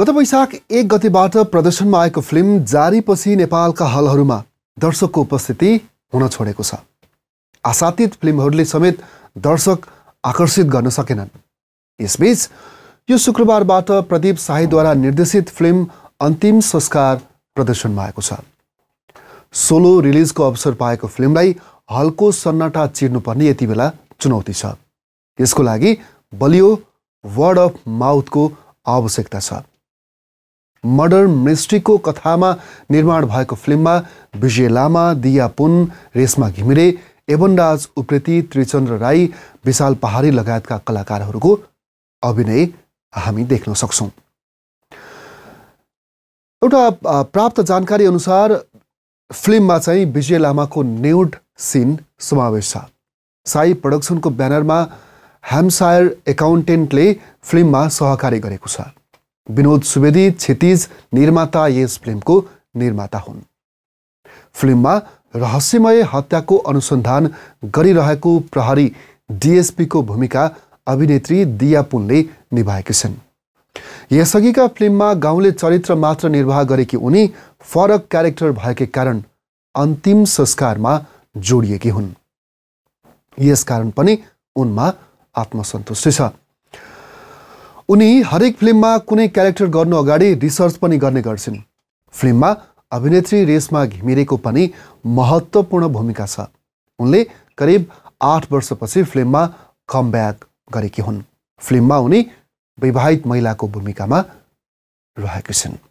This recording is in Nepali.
गत वैशाख एक गतिबाट प्रदर्शनमा आएको फिल्म जारीपछि नेपालका हलहरूमा दर्शकको उपस्थिति हुन छोडेको छ आसातीत फिल्महरूले समेत दर्शक आकर्षित गर्न सकेनन् यसबीच यो शुक्रबारबाट प्रदीप शाहीद्वारा निर्देशित फिल्म अन्तिम संस्कार प्रदर्शनमा आएको छ सोलो रिलिजको अवसर पाएको फिल्मलाई हलको सन्नाटा चिर्नुपर्ने यति बेला चुनौती छ यसको लागि बलियो वर्ड अफ माउथको आवश्यकता छ मर्डर मिस्ट्रीको कथामा निर्माण भएको फिल्ममा विजय लामा दिया पुन रेशमा घिमिरे एवनराज उप्रेती त्रिचन्द्र राई विशाल पहाडी लगायतका कलाकारहरूको अभिनय हामी देख्न सक्छौँ एउटा प्राप्त जानकारी अनुसार फिल्ममा चाहिँ विजय लामाको न्युड सिन समावेश छ साई प्रडक्सनको ब्यानरमा ह्याम्सायर एकाउन्टेन्टले फिल्ममा सहकारी गरेको छ विनोद सुवेदी क्षतिज निर्माता यस फिल्मको निर्माता हुन् फिल्ममा रहस्यमय हत्याको अनुसन्धान गरिरहेको प्रहरी डिएसपीको भूमिका अभिनेत्री दिया पुनले निभाएकी छन् यसअघिका फिल्ममा गाउँले चरित्र मात्र निर्वाह गरेकी उनी फरक क्यारेक्टर भएकै कारण अन्तिम संस्कारमा जोडिएकी हुन् यस कारण पनि उनमा आत्मसन्तुष्टि छ उनी हरेक फिल्ममा कुनै क्यारेक्टर गर्नु अगाडि रिसर्च पनि गर्ने गर्छिन् फिल्ममा अभिनेत्री रेशमा घिमिरेको पनि महत्त्वपूर्ण भूमिका छ उनले करिब आठ वर्षपछि फिल्ममा कमब्याक गरेकी हुन् फिल्ममा उनी विवाहित महिलाको भूमिकामा रहेकी छिन्